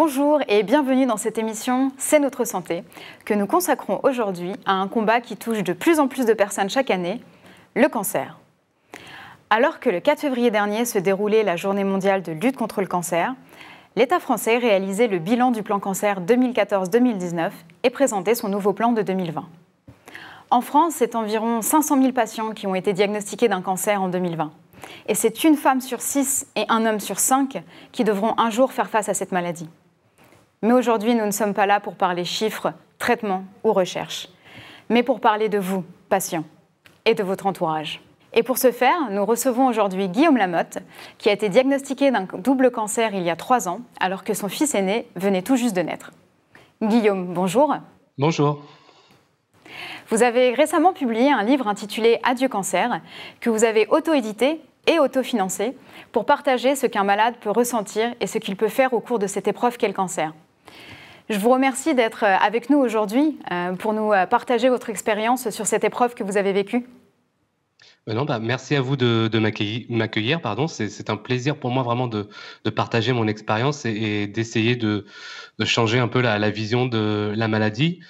Bonjour et bienvenue dans cette émission C'est notre santé, que nous consacrons aujourd'hui à un combat qui touche de plus en plus de personnes chaque année, le cancer. Alors que le 4 février dernier se déroulait la journée mondiale de lutte contre le cancer, l'État français réalisait le bilan du plan cancer 2014-2019 et présentait son nouveau plan de 2020. En France, c'est environ 500 000 patients qui ont été diagnostiqués d'un cancer en 2020. Et c'est une femme sur six et un homme sur cinq qui devront un jour faire face à cette maladie. Mais aujourd'hui, nous ne sommes pas là pour parler chiffres, traitements ou recherches, mais pour parler de vous, patients, et de votre entourage. Et pour ce faire, nous recevons aujourd'hui Guillaume Lamotte, qui a été diagnostiqué d'un double cancer il y a trois ans, alors que son fils aîné venait tout juste de naître. Guillaume, bonjour. Bonjour. Vous avez récemment publié un livre intitulé Adieu cancer, que vous avez auto-édité et auto-financé pour partager ce qu'un malade peut ressentir et ce qu'il peut faire au cours de cette épreuve qu'est le cancer. Je vous remercie d'être euh, avec nous aujourd'hui euh, pour nous euh, partager votre expérience sur cette épreuve que vous avez vécue. Non, bah, merci à vous de, m'accueillir. Pardon, c'est un plaisir pour moi vraiment de, partager mon expérience et, d'essayer de, changer un peu la, vision de la maladie.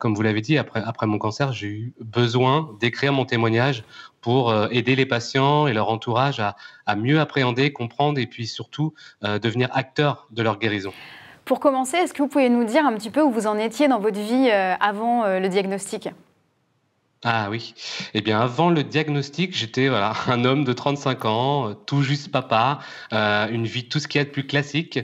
comme vous l'avez dit, après, mon cancer, j'ai eu besoin d'écrire mon témoignage pour aider les patients et leur entourage à, mieux appréhender, comprendre et puis surtout devenir acteurs de leur guérison. Pour commencer, est-ce que vous pouvez nous dire un petit peu où vous en étiez dans votre vie euh, avant euh, le diagnostic ah oui. Eh bien, avant le diagnostic, j'étais voilà, un homme de 35 ans, euh, tout juste papa, une vie tout ce qu'il y a de plus classique.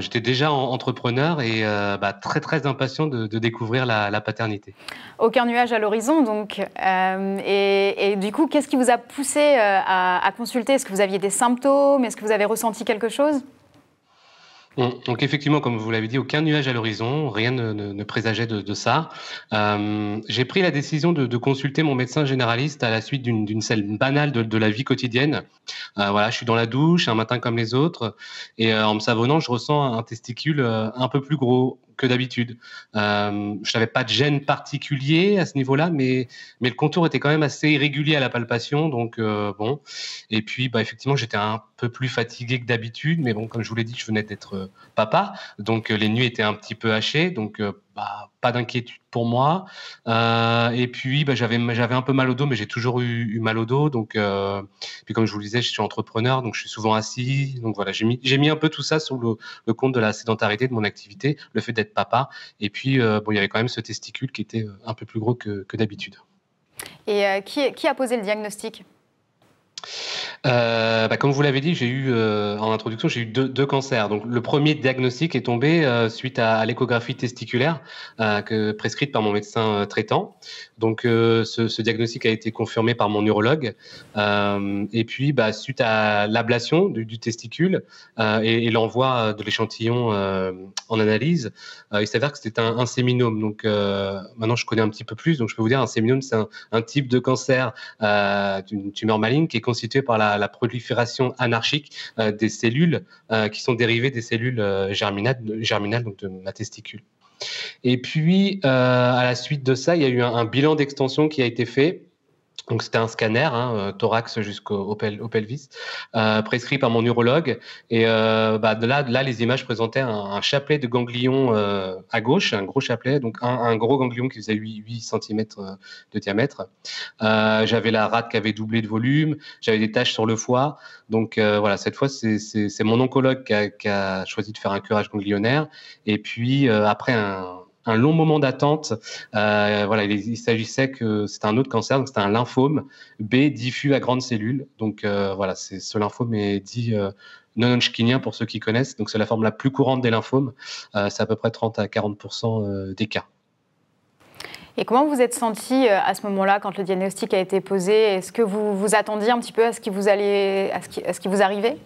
j'étais déjà entrepreneur et bah, très très impatient de, découvrir la, paternité. Aucun nuage à l'horizon, donc. Et, du coup, qu'est-ce qui vous a poussé à, à consulter Est-ce que vous aviez des symptômes Est-ce que vous avez ressenti quelque chose Mm. Donc effectivement, comme vous l'avez dit, aucun nuage à l'horizon, rien ne, présageait de, ça. Euh, j'ai pris la décision de, consulter mon médecin généraliste à la suite d'une, scène banale de, la vie quotidienne. Euh, voilà, je suis dans la douche, un matin comme les autres, et euh, en me savonnant, je ressens un testicule un peu plus gros que d'habitude. Euh, je n'avais pas de gêne particulier à ce niveau-là, mais, mais le contour était quand même assez irrégulier à la palpation. Donc, euh, bon. Et puis, bah, effectivement, j'étais un peu plus fatigué que d'habitude, mais bon, comme je vous l'ai dit, je venais d'être euh, papa. Donc, les nuits étaient un petit peu hachées. Donc, bah, pas d'inquiétude pour moi. Euh, et puis, bah, j'avais, un peu mal au dos, mais j'ai toujours eu, mal au dos. Donc, euh, puis comme je vous le disais, je suis entrepreneur, donc je suis souvent assis. Donc voilà, j'ai mis, un peu tout ça sur le, compte de la sédentarité de mon activité, le fait d'être papa. Et puis, euh, bon, il y avait quand même ce testicule qui était un peu plus gros que, d'habitude. Et qui, qui a posé le diagnostic euh, bah, comme vous l'avez dit, j'ai eu euh, en introduction, j'ai eu deux, cancers. Donc le premier diagnostic est tombé euh, suite à, l'échographie testiculaire que, prescrite par mon médecin traitant. Donc ce, diagnostic a été confirmé par mon neurologue. et puis bah, suite à l'ablation du, testicule et, l'envoi de l'échantillon en analyse, il s'avère que c'était un, séminome. Donc maintenant je connais un petit peu plus, donc je peux vous dire un séminome, c'est un, un, type de cancer d'une tumeur maligne qui est constitué par la la, prolifération anarchique euh, des cellules euh, qui sont dérivées des cellules euh, germinales, de ma testicule. Et puis, à la suite de ça, il y a eu un bilan d'extension qui a été fait donc c'était un scanner, hein, euh, thorax jusqu'au pelvis, euh, prescrit par mon urologue. Et euh, bah, là, là, les images présentaient un, chapelet de ganglions à gauche, un gros chapelet, donc un, gros ganglion qui faisait 8, cm de diamètre. j'avais la rate qui avait doublé de volume, j'avais des taches sur le foie. Donc voilà, cette fois, c'est mon oncologue qui a, qui a, choisi de faire un curage ganglionnaire. Et puis après un un long moment d'attente. Euh, voilà, il, s'agissait que c'était un autre cancer, donc c'était un lymphome B diffus à grandes cellules. Donc euh, voilà, c'est ce lymphome est dit euh, non hodgkinien pour ceux qui connaissent. Donc c'est la forme la plus courante des lymphomes. c'est à peu près 30 à 40 des cas. Et comment vous êtes senti à ce moment-là, quand le diagnostic a été posé Est-ce que vous vous attendiez un petit peu à ce qui vous, à ce qui vous arrivait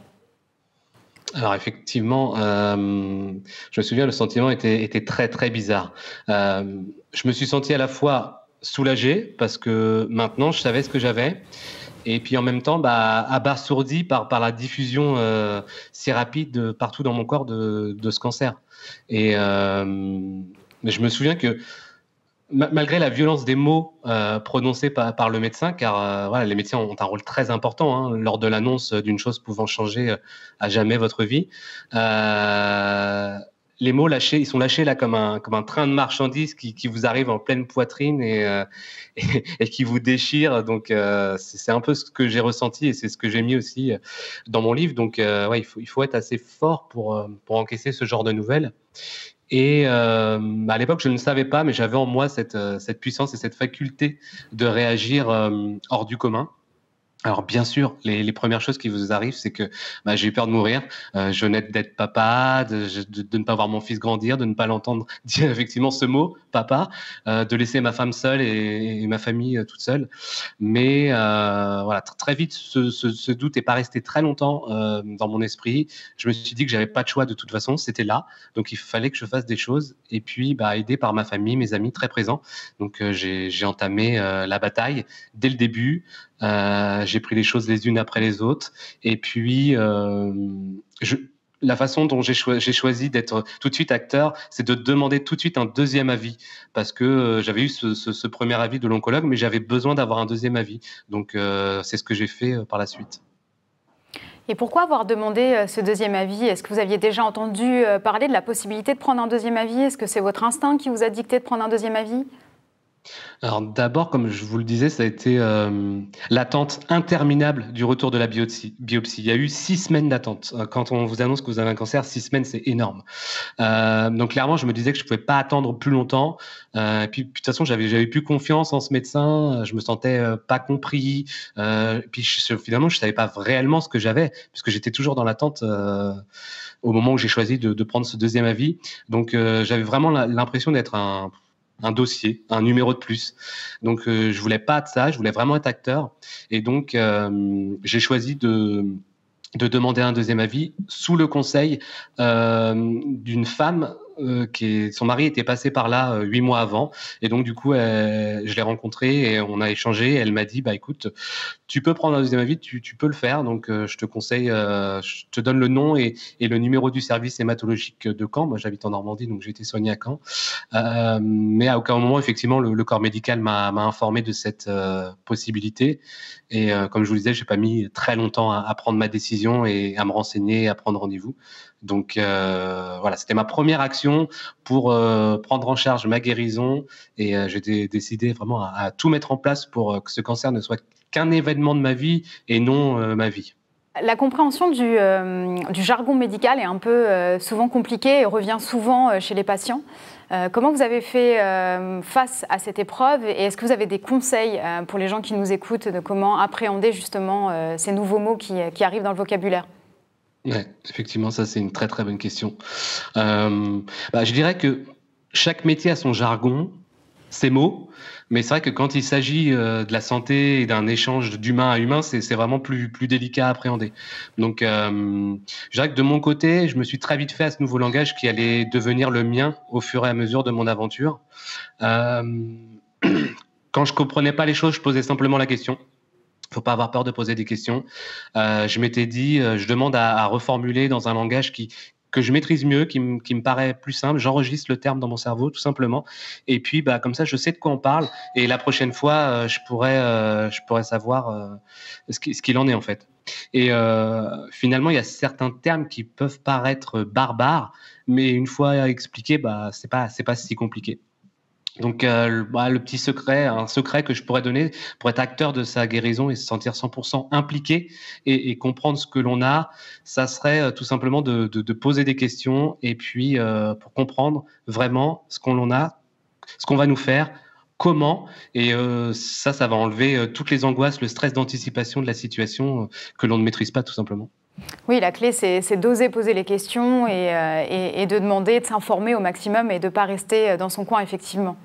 alors effectivement, euh, je me souviens, le sentiment était, très très bizarre. Euh, je me suis senti à la fois soulagé parce que maintenant je savais ce que j'avais. Et puis en même temps, bah, abasourdi par, par la diffusion euh, si rapide partout dans mon corps de, de ce cancer. Et je me souviens que malgré la violence des mots euh, prononcés par, le médecin, car euh, les médecins ont un rôle très important hein, lors de l'annonce d'une chose pouvant changer euh, à jamais votre vie. les mots lâchés, ils sont lâchés là comme un, train de marchandises qui, vous arrive en pleine poitrine et, qui vous déchire. Donc c'est un peu ce que j'ai ressenti et c'est ce que j'ai mis aussi dans mon livre. Donc il, faut, être assez fort pour encaisser ce genre de nouvelles. Et euh, à l'époque, je ne savais pas, mais j'avais en moi cette, euh, cette, puissance et cette faculté de réagir euh, hors du commun. Alors bien sûr, les, les, premières choses qui vous arrivent, c'est que bah, j'ai eu peur de mourir, euh, je venais d'être papa, de, de, ne pas voir mon fils grandir, de ne pas l'entendre dire effectivement ce mot, papa, euh, de laisser ma femme seule et, ma famille euh, toute seule. Mais euh, voilà, très vite, ce, ce, ce doute n'est pas resté très longtemps euh, dans mon esprit. Je me suis dit que j'avais pas de choix de toute façon, c'était là, donc il fallait que je fasse des choses. Et puis, bah, aidé par ma famille, mes amis très présents, donc j'ai entamé la bataille dès le début. Euh, j'ai pris les choses les unes après les autres. Et puis, euh, la façon dont j'ai choisi d'être tout de suite acteur, c'est de demander tout de suite un deuxième avis. Parce que euh, j'avais eu ce, ce, premier avis de l'oncologue, mais j'avais besoin d'avoir un deuxième avis. Donc, c'est ce que j'ai fait par la suite. Et pourquoi avoir demandé ce deuxième avis Est-ce que vous aviez déjà entendu parler de la possibilité de prendre un deuxième avis Est-ce que c'est votre instinct qui vous a dicté de prendre un deuxième avis alors d'abord, comme je vous le disais, ça a été euh, l'attente interminable du retour de la biopsie. Il y a eu six semaines d'attente. Euh, quand on vous annonce que vous avez un cancer, six semaines, c'est énorme. Euh, donc clairement, je me disais que je ne pouvais pas attendre plus longtemps. Euh, puis, de toute façon, j'avais, j'avais plus confiance en ce médecin. Je me sentais pas compris. puis je, finalement, je savais pas réellement ce que j'avais, puisque j'étais toujours dans l'attente au moment où j'ai choisi de, de prendre ce deuxième avis. Donc j'avais vraiment l'impression d'être un un dossier, un numéro de plus. Donc, euh, je voulais pas de ça, je voulais vraiment être acteur. Et donc, euh, j'ai choisi de demander un deuxième avis sous le conseil euh, d'une femme euh, qui son mari était passé par là euh, huit mois avant, et donc du coup, euh, je l'ai rencontré et on a échangé. elle m'a dit, bah écoute, tu peux prendre un deuxième avis, tu, peux le faire. Donc je te conseille, je te donne le nom et, le numéro du service hématologique de Caen. Moi, j'habite en Normandie, donc j'ai été soigné à Caen. mais à aucun moment, effectivement, le, corps médical m'a informé de cette possibilité. Et comme je vous le disais, j'ai pas mis très longtemps à, à prendre ma décision et à me renseigner, à prendre rendez-vous. Donc euh, voilà, c'était ma première action pour euh, prendre en charge ma guérison et euh, j'ai décidé vraiment à, tout mettre en place pour que ce cancer ne soit qu'un événement de ma vie et non ma vie. La compréhension du, jargon médical est un peu souvent compliquée et revient souvent chez les patients. comment vous avez fait face à cette épreuve et est-ce que vous avez des conseils pour les gens qui nous écoutent de comment appréhender justement ces nouveaux mots qui arrivent dans le vocabulaire effectivement, ça c'est une très très bonne question. Euh, bah, je dirais que chaque métier a son jargon, ses mots, mais c'est vrai que quand il s'agit euh, de la santé et d'un échange d'humain à humain, c'est vraiment plus, plus délicat à appréhender. Donc, euh, je dirais que de mon côté, je me suis très vite fait à ce nouveau langage qui allait devenir le mien au fur et à mesure de mon aventure. Euh, quand je comprenais pas les choses, je posais simplement la question faut pas avoir peur de poser des questions. Euh, je m'étais dit, euh, je demande à, reformuler dans un langage qui que je maîtrise mieux, qui, qui me paraît plus simple. J'enregistre le terme dans mon cerveau, tout simplement. Et puis, bah, comme ça, je sais de quoi on parle. Et la prochaine fois, euh, je pourrais, je pourrais savoir ce qu'il ce qu'il en est, en fait. Et finalement, il y a certains termes qui peuvent paraître barbares, mais une fois expliqués, bah, c'est pas, c'est pas si compliqué. Donc, euh, bah, le, petit secret, un secret que je pourrais donner pour être acteur de sa guérison et se sentir 100% impliqué et, comprendre ce que l'on a, ça serait euh, tout simplement de, poser des questions et puis euh, pour comprendre vraiment ce qu'on a, ce qu'on va nous faire, comment. Et ça, ça va enlever toutes les angoisses, le stress d'anticipation de la situation que l'on ne maîtrise pas tout simplement. Oui, la clé, c'est d'oser poser les questions euh, et, de demander, de s'informer au maximum et de ne pas rester euh, dans son coin, effectivement.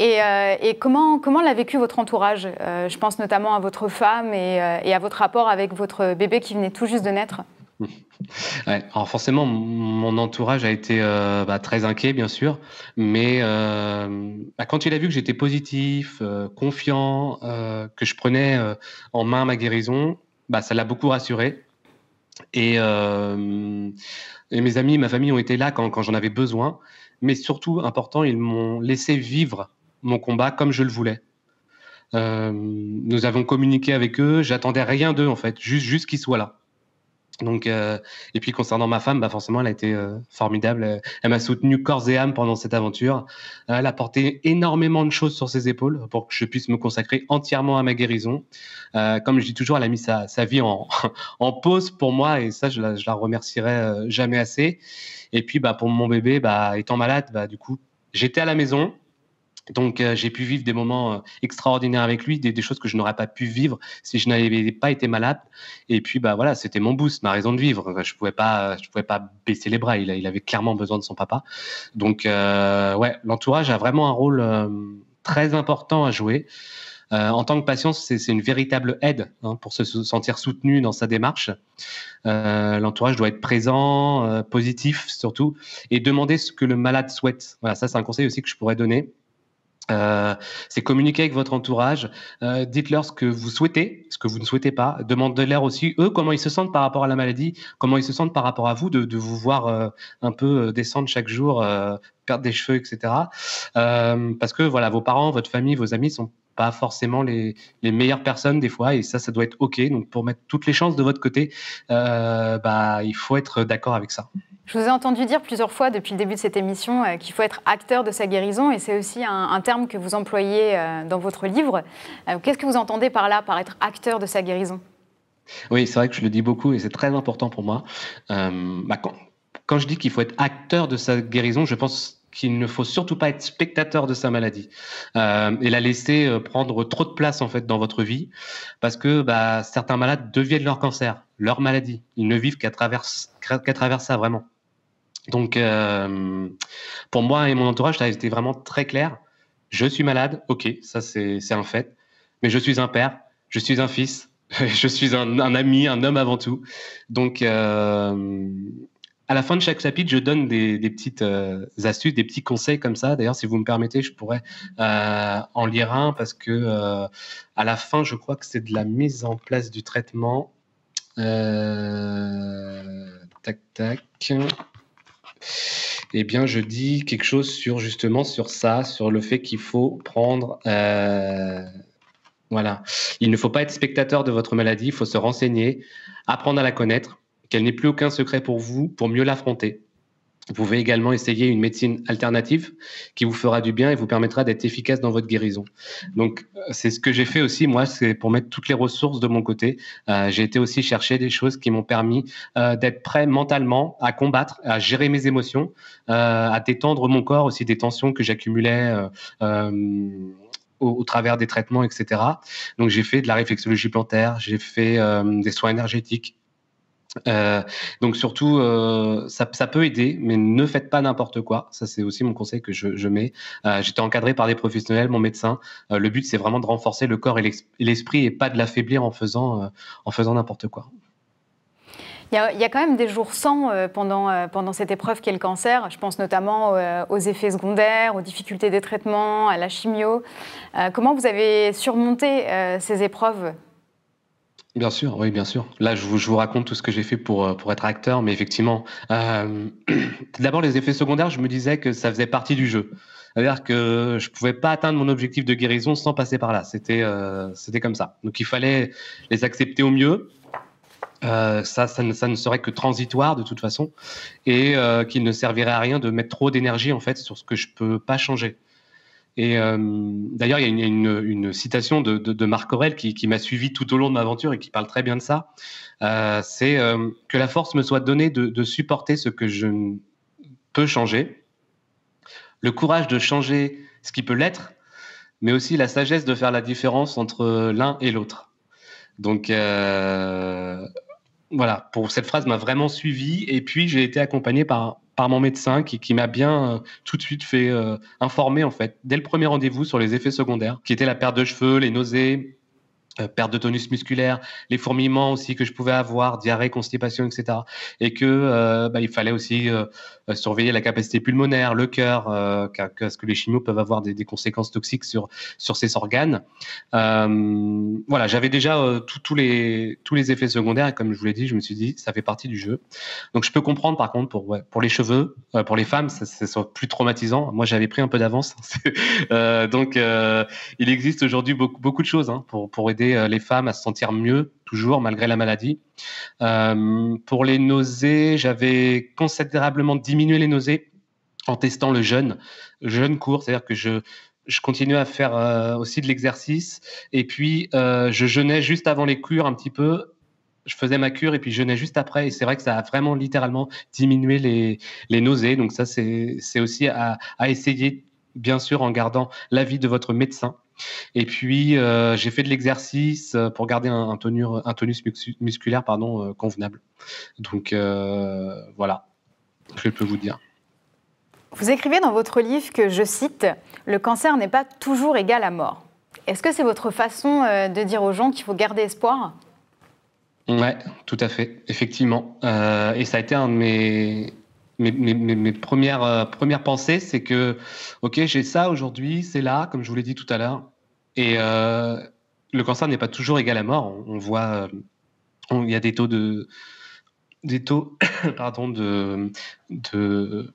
Euh, et, comment, comment l'a vécu votre entourage Je pense notamment à votre femme et, à votre rapport avec votre bébé qui venait tout juste de naître. alors forcément, mon entourage a été bah, très inquiet, bien sûr, mais bah, quand il a vu que j'étais positif, confiant, que je prenais en main ma guérison, bah, ça l'a beaucoup rassuré. Euh, et, mes amis ma famille ont été là quand, j'en avais besoin. Mais surtout, important, ils m'ont laissé vivre mon combat comme je le voulais. Euh, nous avons communiqué avec eux, j'attendais rien d'eux en fait, juste, juste qu'ils soient là. Donc, euh, et puis concernant ma femme, bah forcément, elle a été euh, formidable. Elle m'a soutenu corps et âme pendant cette aventure. Elle a porté énormément de choses sur ses épaules pour que je puisse me consacrer entièrement à ma guérison. Euh, comme je dis toujours, elle a mis sa, vie en, pause pour moi et ça, je la, je la remercierai jamais assez. Et puis, bah, pour mon bébé, bah, étant malade, bah, du coup, j'étais à la maison. Donc euh, j'ai pu vivre des moments euh, extraordinaires avec lui, des, choses que je n'aurais pas pu vivre si je n'avais pas été malade. Et puis bah voilà, c'était mon boost, ma raison de vivre. Je pouvais pas, je pouvais pas baisser les bras. Il, avait clairement besoin de son papa. Donc euh, ouais, l'entourage a vraiment un rôle très important à jouer. en tant que patient, c'est une véritable aide hein, pour se sentir soutenu dans sa démarche. L'entourage doit être présent, positif surtout, et demander ce que le malade souhaite. Voilà, ça c'est un conseil aussi que je pourrais donner. Euh, c'est communiquer avec votre entourage. Euh, dites-leur ce que vous souhaitez, ce que vous ne souhaitez pas. Demandez-leur aussi, eux, comment ils se sentent par rapport à la maladie, comment ils se sentent par rapport à vous, de, vous voir euh, un peu descendre chaque jour perdre des cheveux, etc. Euh, parce que voilà, vos parents, votre famille, vos amis sont pas forcément les, meilleures personnes des fois, et ça, ça doit être OK. Donc, pour mettre toutes les chances de votre côté, euh, bah, il faut être d'accord avec ça. Je vous ai entendu dire plusieurs fois depuis le début de cette émission euh, qu'il faut être acteur de sa guérison, et c'est aussi un, terme que vous employez dans votre livre. Qu'est-ce que vous entendez par là, par être acteur de sa guérison oui, c'est vrai que je le dis beaucoup et c'est très important pour moi. Bah, quand, quand je dis qu'il faut être acteur de sa guérison, je pense qu'il ne faut surtout pas être spectateur de sa maladie euh, et la laisser euh, prendre trop de place en fait dans votre vie parce que bah, certains malades deviennent leur cancer, leur maladie. Ils ne vivent qu'à travers, qu'à travers ça vraiment. Donc euh, pour moi et mon entourage, ça a été vraiment très clair. Je suis malade, ok, ça c'est, un fait, mais je suis un père, je suis un fils, je suis un, un, ami, un homme avant tout. Donc à la fin de chaque chapitre, je donne des, petites euh, astuces, des petits conseils comme ça. D'ailleurs, si vous me permettez, je pourrais euh, en lire un parce que euh, à la fin, je crois que c'est de la mise en place du traitement. tac, tac. Eh bien, je dis quelque chose sur justement sur ça, sur le fait qu'il faut prendre. voilà. Il ne faut pas être spectateur de votre maladie, il faut se renseigner, apprendre à la connaître qu'elle n'ait plus aucun secret pour vous pour mieux l'affronter. Vous pouvez également essayer une médecine alternative qui vous fera du bien et vous permettra d'être efficace dans votre guérison. Donc, euh, c'est ce que j'ai fait aussi, moi, c'est pour mettre toutes les ressources de mon côté. Euh, j'ai été aussi chercher des choses qui m'ont permis euh, d'être prêt mentalement à combattre, à gérer mes émotions, à détendre mon corps aussi des tensions que j'accumulais. Au, au, travers des traitements, etc. Donc j'ai fait de la réflexologie plantaire, j'ai fait des soins énergétiques, euh, donc surtout, euh, ça, peut aider, mais ne faites pas n'importe quoi. Ça, c'est aussi mon conseil que je, mets. Euh, j'étais encadré par des professionnels, mon médecin. le but, c'est vraiment de renforcer le corps et l'esprit et pas de l'affaiblir en faisant en faisant n'importe quoi. Il y, a, quand même des jours sans pendant, pendant cette épreuve qu'est le cancer. Je pense notamment aux effets secondaires, aux difficultés des traitements, à la chimio. comment vous avez surmonté ces épreuves Bien sûr, oui, bien sûr. Là, je vous, raconte tout ce que j'ai fait pour, euh, pour être acteur, mais effectivement, euh, d'abord les effets secondaires, je me disais que ça faisait partie du jeu. C'est-à-dire que je ne pouvais pas atteindre mon objectif de guérison sans passer par là. C'était euh, comme ça. Donc il fallait les accepter au mieux. ça, ça ne, serait que transitoire de toute façon, et qu'il ne servirait à rien de mettre trop d'énergie en fait sur ce que je peux pas changer. Et euh, d'ailleurs, il y a une, citation de, Marc Aurel qui, m'a suivi tout au long de ma aventure et qui parle très bien de ça. Euh, c'est euh, que la force me soit donnée de, de, supporter ce que je peux changer, le courage de changer ce qui peut l'être, mais aussi la sagesse de faire la différence entre l'un et l'autre. Donc, voilà, pour cette phrase m'a vraiment suivi. Et puis, j'ai été accompagné par, par mon médecin qui, m'a bien euh, tout de suite fait euh, informer, en fait, dès le premier rendez-vous sur les effets secondaires, qui étaient la perte de cheveux, les nausées, euh, perte de tonus musculaire, les fourmillements aussi que je pouvais avoir, diarrhée, constipation, etc. Et que euh, bah, il fallait aussi euh, surveiller la capacité pulmonaire, le cœur, parce que les chimios peuvent avoir des, conséquences toxiques sur sur ces organes. voilà, j'avais déjà tous les tous les effets secondaires. Et comme je vous l'ai dit, je me suis dit ça fait partie du jeu. Donc je peux comprendre par contre pour pour les cheveux, pour les femmes, ça, soit plus traumatisant. Moi j'avais pris un peu d'avance, hein, donc il existe aujourd'hui beaucoup beaucoup de choses hein, pour pour aider euh, les femmes à se sentir mieux toujours malgré la maladie. Euh, pour les nausées, j'avais considérablement diminué les nausées en testant le jeûne, jeûne court, c'est-à-dire que je, je continuais à faire euh, aussi de l'exercice. Et puis, je jeûnais juste avant les cures un petit peu. Je faisais ma cure et puis je jeûnais juste après. Et c'est vrai que ça a vraiment littéralement diminué les, nausées. Donc ça, c'est aussi à, à essayer, bien sûr, en gardant l'avis de votre médecin. Et puis, euh, j'ai fait de l'exercice euh, pour garder un, tonus, musculaire pardon, euh, convenable. Donc, voilà ce que je peux vous dire. Vous écrivez dans votre livre que, je cite, Le cancer n'est pas toujours égal à mort. Est-ce que c'est votre façon de dire aux gens qu'il faut garder espoir Ouais, tout à fait, effectivement. et ça a été un de mes, premières, premières pensées, c'est que, ok, j'ai ça aujourd'hui, c'est là, comme je vous l'ai dit tout à l'heure. Et euh, le cancer n'est pas toujours égal à mort. On, voit, euh, il y a des taux de, des taux, pardon, de, de,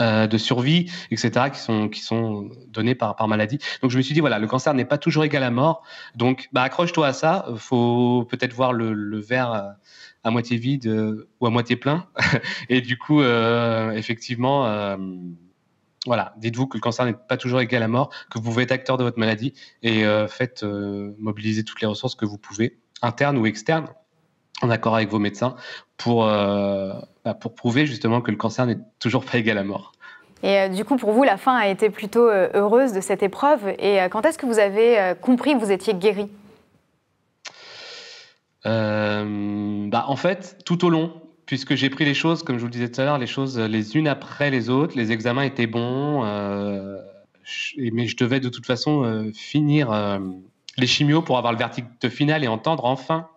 euh, de survie, etc., qui sont, qui sont donnés par, par maladie. Donc je me suis dit, voilà, le cancer n'est pas toujours égal à mort. Donc bah, accroche-toi à ça. faut peut-être voir le, verre à moitié vide ou à moitié plein. Et du coup, effectivement, voilà, dites-vous que le cancer n'est pas toujours égal à mort, que vous pouvez être acteur de votre maladie et euh, faites euh, mobiliser toutes les ressources que vous pouvez, internes ou externes, en accord avec vos médecins, pour, euh, bah, pour prouver justement que le cancer n'est toujours pas égal à mort. Et euh, du coup, pour vous, la fin a été plutôt heureuse de cette épreuve. Et quand est-ce que vous avez compris que vous étiez guéri bah, En fait, tout au long, puisque j'ai pris les choses, comme je vous le disais tout à l'heure, les choses euh, les unes après les autres. Les examens étaient bons, euh, mais je devais de toute façon euh, finir les chimios pour avoir le verdict final et entendre enfin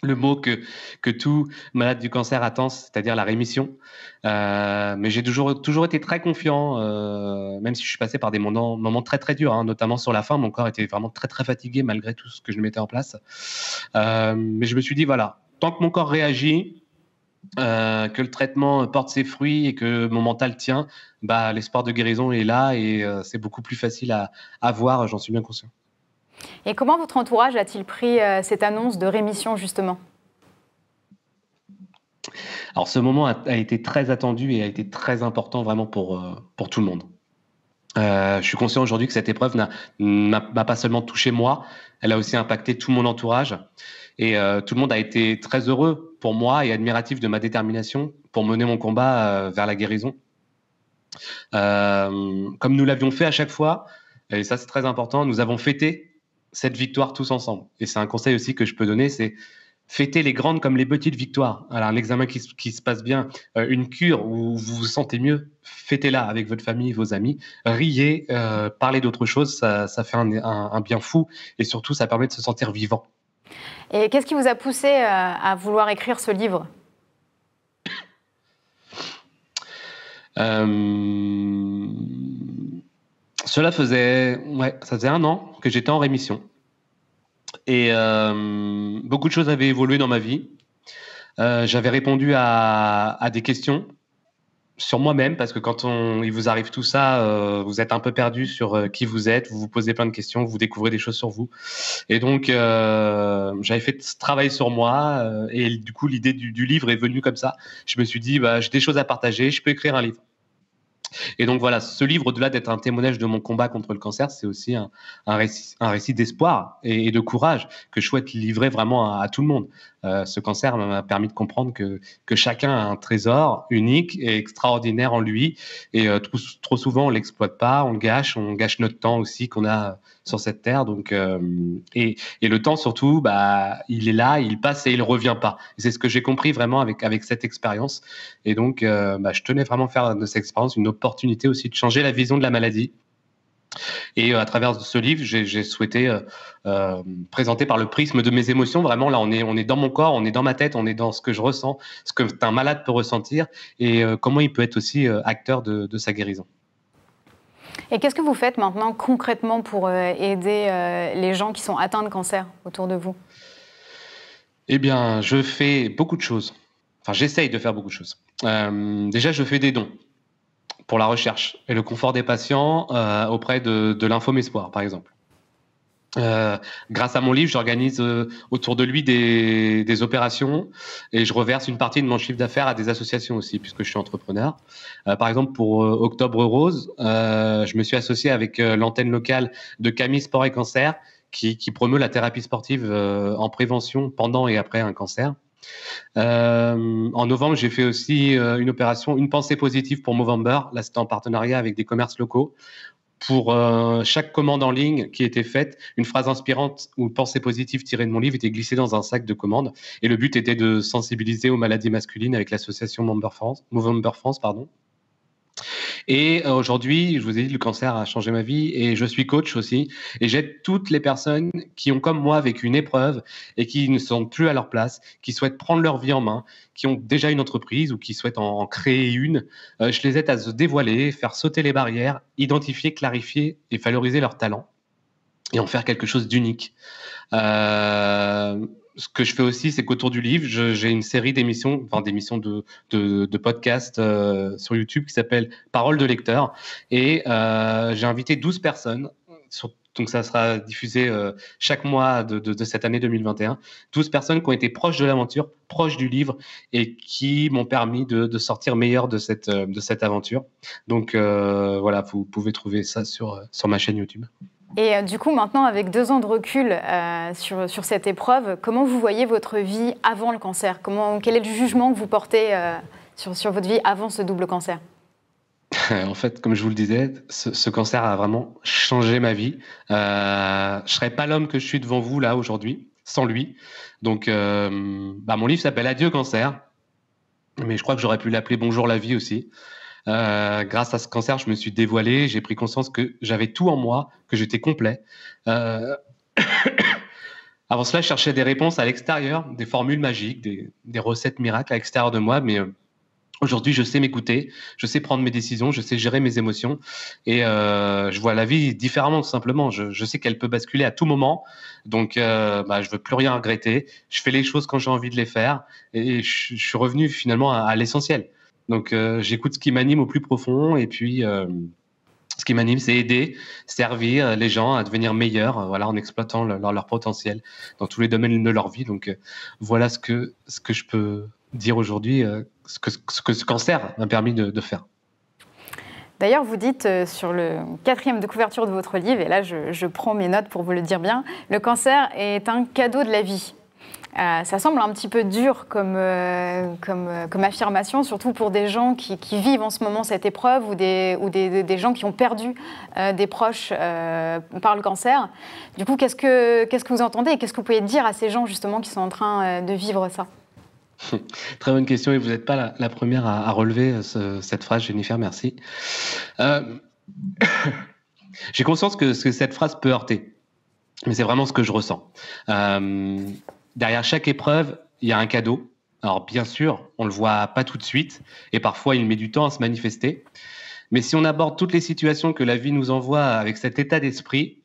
le mot que, que tout malade du cancer attend, c'est-à-dire la rémission. mais j'ai toujours, toujours été très confiant, même si je suis passé par des moments, moments très très durs, hein, notamment sur la fin. Mon corps était vraiment très très fatigué malgré tout ce que je mettais en place. mais je me suis dit, voilà, tant que mon corps réagit, euh, que le traitement porte ses fruits et que mon mental tient, bah, l'espoir de guérison est là et euh, c'est beaucoup plus facile à, avoir, voir, j'en suis bien conscient. Et comment votre entourage a-t-il pris euh, cette annonce de rémission justement Alors ce moment a, a, été très attendu et a été très important vraiment pour, pour tout le monde. Euh, je suis conscient aujourd'hui que cette épreuve n'a pas seulement touché moi, elle a aussi impacté tout mon entourage. Et euh, tout le monde a été très heureux pour moi et admiratif de ma détermination pour mener mon combat euh, vers la guérison. comme nous l'avions fait à chaque fois, et ça c'est très important, nous avons fêté cette victoire tous ensemble. Et c'est un conseil aussi que je peux donner, c'est fêter les grandes comme les petites victoires. Alors, un qui, se passe bien, euh, une cure où vous vous sentez mieux, fêtez-la avec votre famille, vos amis. Riez, euh, parlez d'autre chose, ça, fait un, bien fou et surtout, ça permet de se sentir vivant. Et qu'est-ce qui vous a poussé euh, à vouloir écrire ce livre Cela faisait, ça faisait un an que j'étais en rémission. Et euh, beaucoup de choses avaient évolué dans ma vie. Euh, j'avais répondu à, des questions sur moi-même, parce que quand on, il vous arrive tout ça, euh, vous êtes un peu perdu sur qui vous êtes, vous vous posez plein de questions, vous découvrez des choses sur vous. Et donc, j'avais fait ce travail sur moi, et du coup, l'idée du, livre est venue comme ça. Je me suis dit, bah, j'ai des choses à partager, je peux écrire un livre. Et donc voilà, ce livre, au-delà d'être un témoignage de mon combat contre le cancer, c'est aussi un, récit, d'espoir et, de courage que je souhaite livrer vraiment à tout le monde. Euh, ce cancer m'a permis de comprendre que, chacun a un trésor unique et extraordinaire en lui. Et euh, trop, souvent, on l'exploite pas, on le gâche, on gâche notre temps aussi qu'on a sur cette terre. Donc, euh, et, le temps surtout, bah, il est là, il passe et il revient pas. C'est ce que j'ai compris vraiment avec, cette expérience. Et donc, bah, je tenais vraiment à faire de cette expérience une opportunité aussi de changer la vision de la maladie et euh, à travers ce livre, j'ai souhaité euh, euh, présenter par le prisme de mes émotions. Vraiment, là, on est, on est dans mon corps, on est dans ma tête, on est dans ce que je ressens, ce que un malade peut ressentir et comment il peut être aussi acteur de, de, sa guérison. Et qu'est-ce que vous faites maintenant concrètement pour aider les gens qui sont atteints de cancer autour de vous Eh bien, je fais beaucoup de choses. Enfin, j'essaye de faire beaucoup de choses. déjà, je fais des dons pour la recherche et le confort des patients euh, auprès de, de l'Infome Espoir, par exemple. Euh, grâce à mon livre, j'organise euh, autour de lui des, opérations et je reverse une partie de mon chiffre d'affaires à des associations aussi, puisque je suis entrepreneur. par exemple, pour Octobre Rose, je me suis associé avec l'antenne locale de Camille Sport et Cancer, qui promeut la thérapie sportive en prévention pendant et après un cancer. Euh, en novembre, j'ai fait aussi euh, une opération Une pensée positive pour Movember. Là, c'était en partenariat avec des commerces locaux. Pour euh, chaque commande en ligne qui était faite, une phrase inspirante ou pensée positive tirée de mon livre était glissée dans un sac de commandes. Et le but était de sensibiliser aux maladies masculines avec l'association Movember France. Et euh, aujourd'hui, je vous ai dit, le cancer a changé ma vie et je suis coach aussi. Et j'aide toutes les personnes qui ont, comme moi, vécu une épreuve et qui ne sont plus à leur place, qui souhaitent prendre leur vie en main, qui ont déjà une entreprise ou qui souhaitent en, créer une. Euh, je les aide à se dévoiler, faire sauter les barrières, identifier, clarifier et valoriser leurs talents et en faire quelque chose d'unique. Euh, ce que je fais aussi, c'est qu'autour du livre, j'ai une série d'émissions, enfin d'émissions de, de, podcasts euh, sur YouTube qui s'appelle Parole de lecteur. Et euh, j'ai invité 12 personnes, donc ça sera diffusé euh, chaque mois de, cette année 2021. 12 personnes qui ont été proches de l'aventure, proches du livre et qui m'ont permis de, sortir meilleur de cette, de cette aventure. Donc voilà, vous pouvez trouver ça sur, sur ma chaîne YouTube. Et euh, du coup, maintenant, avec deux ans de recul euh, sur, sur, cette épreuve, comment vous voyez votre vie avant le cancer comment, Quel est le jugement que vous portez euh, sur, sur, votre vie avant ce double cancer en fait, comme je vous le disais, ce, cancer a vraiment changé ma vie. je ne serais pas l'homme que je suis devant vous là aujourd'hui sans lui. Donc, bah, mon livre s'appelle Adieu cancer, mais je crois que j'aurais pu l'appeler Bonjour la vie aussi. Euh, grâce à ce cancer, je me suis dévoilé, j'ai pris conscience que j'avais tout en moi, que j'étais complet. Euh, avant cela, je cherchais des réponses à l'extérieur, des formules magiques, des, recettes miracles à l'extérieur de moi, mais euh, aujourd'hui, je sais m'écouter, je sais prendre mes décisions, je sais gérer mes émotions, et je vois la vie différemment, tout simplement. Je, sais qu'elle peut basculer à tout moment, donc bah, je ne veux plus rien regretter. Je fais les choses quand j'ai envie de les faire, et je, suis revenu finalement à l'essentiel. Donc euh, j'écoute ce qui m'anime au plus profond et puis euh, ce qui m'anime, c'est aider, servir euh, les gens à devenir meilleurs, voilà, en exploitant leur, potentiel dans tous les domaines de leur vie. Donc, voilà ce que, ce que je peux dire aujourd'hui, ce, que, ce cancer m'a permis de, faire. D'ailleurs, vous dites sur le quatrième de couverture de votre livre, et là je, prends mes notes pour vous le dire bien, le cancer est un cadeau de la vie. Euh, ça semble un petit peu dur comme, euh, comme, euh, comme affirmation, surtout pour des gens qui, vivent en ce moment cette épreuve ou des, ou des, des gens qui ont perdu des proches par le cancer. Du coup, qu'est-ce que, qu'est-ce que vous entendez et qu'est-ce que vous pouvez dire à ces gens justement qui sont en train de vivre ça Très bonne question et vous n'êtes pas la, première à, relever cette phrase, Jennifer, merci. J'ai conscience que, que, cette phrase peut heurter, mais c'est vraiment ce que je ressens. Derrière chaque épreuve, il y a un cadeau. Alors bien sûr, on ne le voit pas tout de suite et parfois il met du temps à se manifester. Mais si on aborde toutes les situations que la vie nous envoie avec cet état d'esprit,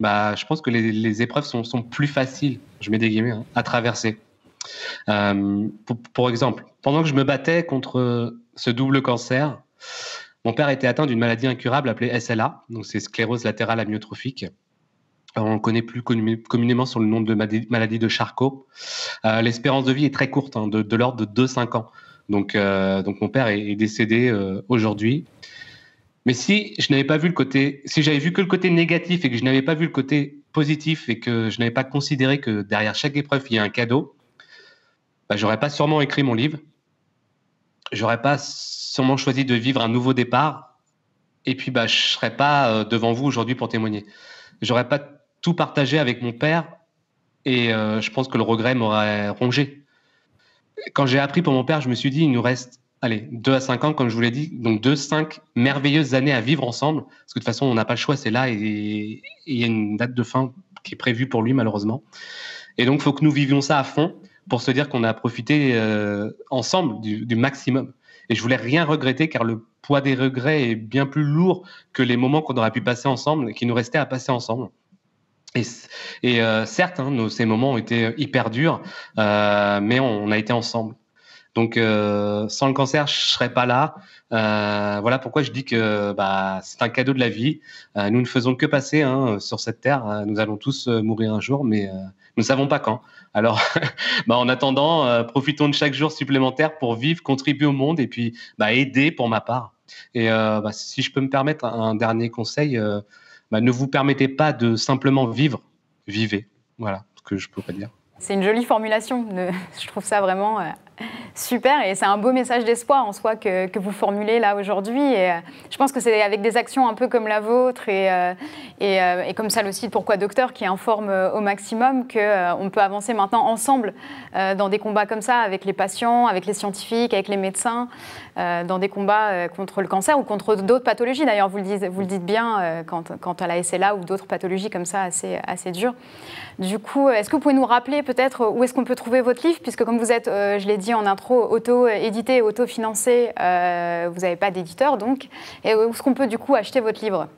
bah, je pense que les, épreuves sont, plus faciles, je mets des guillemets, hein, à traverser. Euh, pour, pour, exemple, pendant que je me battais contre ce double cancer, mon père était atteint d'une maladie incurable appelée SLA, donc c'est sclérose latérale amyotrophique on connaît plus communément sur le nom de maladie de Charcot. Euh, l'espérance de vie est très courte, hein, de, l'ordre de 2-5 ans. Donc, euh, donc mon père est, décédé euh, aujourd'hui. Mais si je n'avais pas vu le côté, si j'avais vu que le côté négatif et que je n'avais pas vu le côté positif et que je n'avais pas considéré que derrière chaque épreuve il y a un cadeau, bah, j'aurais pas sûrement écrit mon livre. J'aurais pas sûrement choisi de vivre un nouveau départ. Et puis, bah, je serais pas devant vous aujourd'hui pour témoigner. J'aurais pas tout partager avec mon père et euh, je pense que le regret m'aurait rongé. Quand j'ai appris pour mon père, je me suis dit, il nous reste, allez, 2 à 5 ans, comme je vous l'ai dit, donc 2, 5 merveilleuses années à vivre ensemble, parce que de toute façon, on n'a pas le choix, c'est là, et il y a une date de fin qui est prévue pour lui, malheureusement. Et donc, il faut que nous vivions ça à fond pour se dire qu'on a profité euh, ensemble du, maximum. Et je voulais rien regretter, car le poids des regrets est bien plus lourd que les moments qu'on aurait pu passer ensemble et qui nous restaient à passer ensemble. Et, et euh, certes, hein, nos, ces moments ont été hyper durs, euh, mais on, a été ensemble. Donc, euh, sans le cancer, je serais pas là. Euh, voilà pourquoi je dis que bah, c'est un cadeau de la vie. Euh, nous ne faisons que passer hein, sur cette terre. Euh, nous allons tous mourir un jour, mais nous ne savons pas quand. Alors, bah, en attendant, profitons de chaque jour supplémentaire pour vivre, contribuer au monde et puis bah, aider pour ma part. Et bah, si je peux me permettre un dernier conseil bah, ne vous permettez pas de simplement vivre, vivez. Voilà ce que je pourrais dire. C'est une jolie formulation. Je trouve ça vraiment euh, Super, et c'est un beau message d'espoir en soi que, vous formulez là aujourd'hui. Et, euh, je pense que c'est avec des actions un peu comme la vôtre et, euh, euh, et, comme ça le site Pourquoi Docteur qui informe au maximum qu'on peut avancer maintenant ensemble dans des combats comme ça avec les patients, avec les scientifiques, avec les médecins, dans des combats contre le cancer ou contre d'autres pathologies. D'ailleurs, vous, vous, le dites bien quant, à la SLA ou d'autres pathologies comme ça assez, assez dures. Du coup, est-ce que vous pouvez nous rappeler peut-être où est-ce qu'on peut trouver votre livre Puisque comme vous êtes, je l'ai dit, en intro, auto-édité, auto-financé, euh, vous n'avez pas d'éditeur donc. Et où est-ce qu'on peut du coup acheter votre livre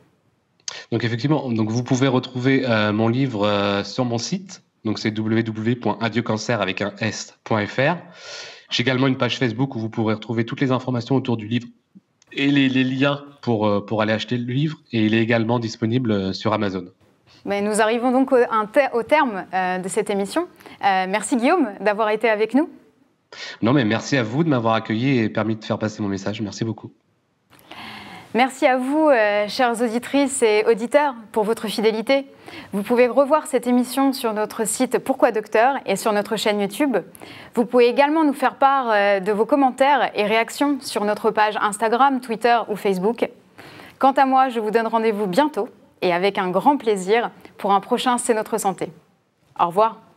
Donc effectivement, donc vous pouvez retrouver euh, mon livre euh, sur mon site, donc c'est www.adiocancer avec un s.fr. J'ai également une page Facebook où vous pourrez retrouver toutes les informations autour du livre et les, liens pour, pour aller acheter le livre. Et il est également disponible sur Amazon. Mais nous arrivons donc au, au terme de cette émission. merci Guillaume d'avoir été avec nous. Non, mais merci à vous de m'avoir accueilli et permis de faire passer mon message. Merci beaucoup. Merci à vous, chers euh, chères auditrices et auditeurs, pour votre fidélité. Vous pouvez revoir cette émission sur notre site Pourquoi Docteur et sur notre chaîne YouTube. Vous pouvez également nous faire part euh, de vos commentaires et réactions sur notre page Instagram, Twitter ou Facebook. Quant à moi, je vous donne rendez-vous bientôt et avec un grand plaisir pour un prochain C'est notre santé. Au revoir.